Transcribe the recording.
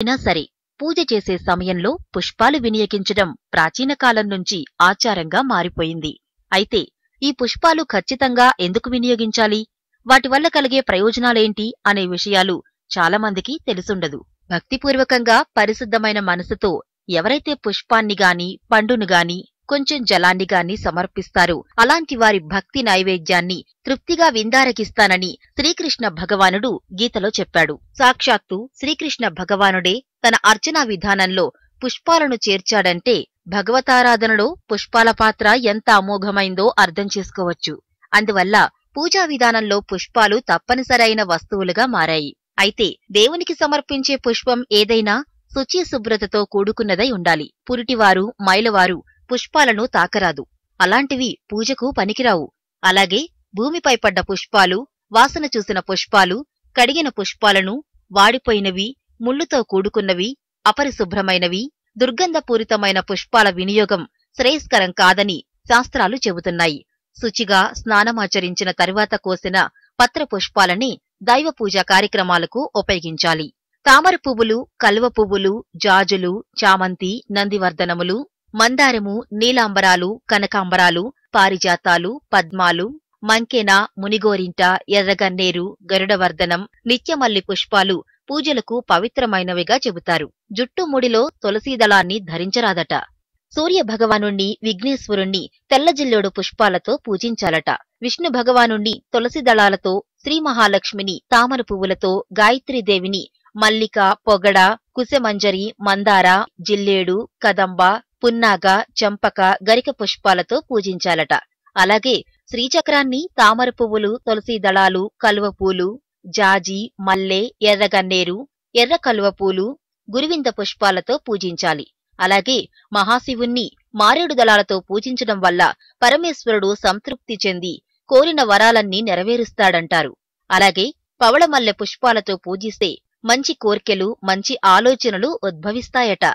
అయినా సరే పూజ చేసే సమయంలో పుష్పాలు వినియోగించడం ప్రాచీన కాలం నుంచి ఆచారంగా మారిపోయింది అయితే ఈ పుష్పాలు ఖచ్చితంగా ఎందుకు వినియోగించాలి వాటి వల్ల కలిగే ప్రయోజనాలేంటి అనే విషయాలు చాలామందికి తెలుసుండదు భక్తిపూర్వకంగా పరిశుద్ధమైన మనసుతో ఎవరైతే పుష్పాన్ని గాని పండును గాని కొంచెం జలాన్ని గాని సమర్పిస్తారు అలాంటి వారి భక్తి నైవేద్యాన్ని తృప్తిగా విందారకిస్తానని శ్రీకృష్ణ భగవానుడు గీతలో చెప్పాడు సాక్షాత్తు శ్రీకృష్ణ భగవానుడే తన అర్చనా విధానంలో పుష్పాలను చేర్చాడంటే భగవతారాధనలో పుష్పాల పాత్ర ఎంత అమోఘమైందో అర్థం చేసుకోవచ్చు అందువల్ల పూజా విధానంలో పుష్పాలు తప్పనిసరైన వస్తువులుగా మారాయి అయితే దేవునికి సమర్పించే పుష్పం ఏదైనా శుచి శుభ్రతతో కూడుకున్నదై ఉండాలి పురిటివారు మైలవారు పుష్పాలను తాకరాదు అలాంటివి పూజకు పనికిరావు అలాగే భూమిపై పడ్డ పుష్పాలు వాసన చూసిన పుష్పాలు కడిగిన పుష్పాలను వాడిపోయినవి ముళ్లుతో కూడుకున్నవి అపరిశుభ్రమైనవి దుర్గంధపూరితమైన పుష్పాల వినియోగం శ్రేయస్కరం కాదని శాస్త్రాలు చెబుతున్నాయి శుచిగా స్నానమాచరించిన తరువాత కోసిన పత్ర పుష్పాలని దైవ పూజా కార్యక్రమాలకు ఉపయోగించాలి తామర పువ్వులు కలువ పువ్వులు జాజులు చామంతి నందివర్ధనములు మందారము నీలాంబరాలు కనకాంబరాలు పారిజాతాలు పద్మాలు మంకెన మునిగోరింట ఎర్రగన్నేరు గరుడవర్ధనం నిత్యమల్లి పుష్పాలు పూజలకు పవిత్రమైనవిగా చెబుతారు జుట్టు ముడిలో తులసీదళాన్ని ధరించరాదట సూర్య విఘ్నేశ్వరుణ్ణి తెల్లజిల్లోడు పుష్పాలతో పూజించాలట విష్ణు భగవానుణ్ణి దళాలతో శ్రీ మహాలక్ష్మిని తామర పువ్వులతో గాయత్రీదేవిని మల్లిక పొగడ కుశమంజరి మందార జిల్లేడు కదంబ పున్నాగ చంపక గరిక పుష్పాలతో పూజించాలట అలాగే శ్రీచక్రాన్ని తామర పువ్వులు తులసి దళాలు పూలు జాజి మల్లె ఎర్రగన్నేరు ఎర్ర పూలు గురువింద పుష్పాలతో పూజించాలి అలాగే మహాశివుణ్ణి మారేడు దళాలతో పూజించడం వల్ల పరమేశ్వరుడు సంతృప్తి చెంది కోరిన వరాలన్నీ నెరవేరుస్తాడంటారు అలాగే పవళమల్లె పుష్పాలతో పూజిస్తే మంచి కోర్కెలు మంచి ఆలోచనలు ఉద్భవిస్తాయట